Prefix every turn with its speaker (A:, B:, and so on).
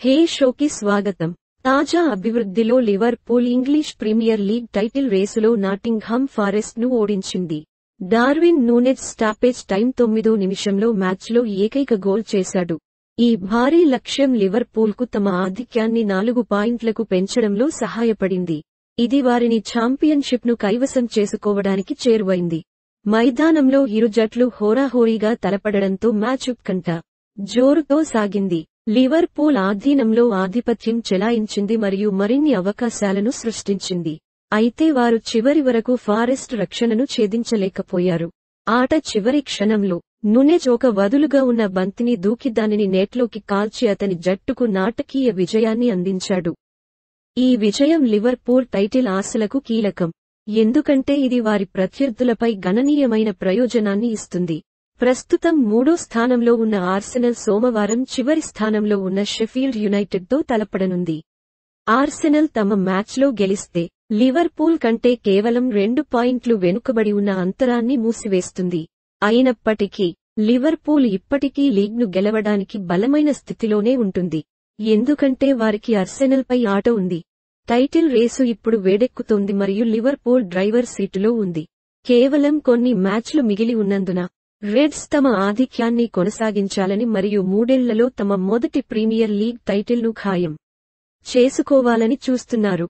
A: హే షోకి స్వాగతం తాజా అభివృద్ధిలో Liverpool English Premier League title రేసులో నాటింగ్హామ్ ఫారెస్ట్ ను ఓడించింది డార్విన్ నూనెజ్ స్టాపేజ్ టైం తొమ్మిదో నిమిషంలో మ్యాచ్లో ఏకైక గోల్ చేశాడు ఈ భారీ లక్ష్యం లివర్పూల్కు తమ ఆధిక్యాన్ని నాలుగు పాయింట్లకు పెంచడంలో సహాయపడింది ఇది వారిని ఛాంపియన్షిప్ను కైవసం చేసుకోవడానికి చేరువైంది మైదానంలో ఇరు జట్లు హోరాహోరీగా తలపడడంతో మ్యాచ్ ఉత్కంఠ జోరుతో సాగింది లివర్పూల్ ఆధీనంలో ఆధిపత్యం చెలాయించింది మరియు మరిన్ని అవకాశాలను సృష్టించింది అయితే వారు చివరి వరకు ఫారెస్ట్ రక్షణను ఛేదించలేకపోయారు ఆట చివరి క్షణంలో నునెజ్ ఒక వదులుగా ఉన్న బంతిని దూకి దానిని నేట్లోకి కాల్చి అతని జట్టుకు నాటకీయ విజయాన్ని అందించాడు ఈ విజయం లివర్పూల్ టైటిల్ ఆశలకు కీలకం ఎందుకంటే ఇది వారి ప్రత్యర్థులపై గణనీయమైన ప్రయోజనాన్ని ఇస్తుంది ప్రస్తుతం మూడో స్థానంలో ఉన్న ఆర్సెనల్ సోమవారం చివరి స్థానంలో ఉన్న షెఫీల్డ్ యునైటెడ్తో తలపడనుంది ఆర్సెనల్ తమ మ్యాచ్లో గెలిస్తే లివర్పూల్ కంటే కేవలం రెండు పాయింట్లు వెనుకబడి ఉన్న అంతరాన్ని మూసివేస్తుంది అయినప్పటికీ లివర్పూల్ ఇప్పటికీ లీగ్ను గెలవడానికి బలమైన స్థితిలోనే ఉంటుంది ఎందుకంటే వారికి అర్సెనల్పై ఆట ఉంది టైటిల్ రేసు ఇప్పుడు వేడెక్కుతోంది మరియు లివర్పూల్ డ్రైవర్ సీటులో ఉంది కేవలం కొన్ని మ్యాచ్లు మిగిలి ఉన్నందున రెడ్స్ తమ ఆధిక్యాన్ని కొనసాగించాలని మరియు మూడేళ్లలో తమ మొదటి ప్రీమియర్ లీగ్ టైటిల్ను ఖాయం చేసుకోవాలని చూస్తున్నారు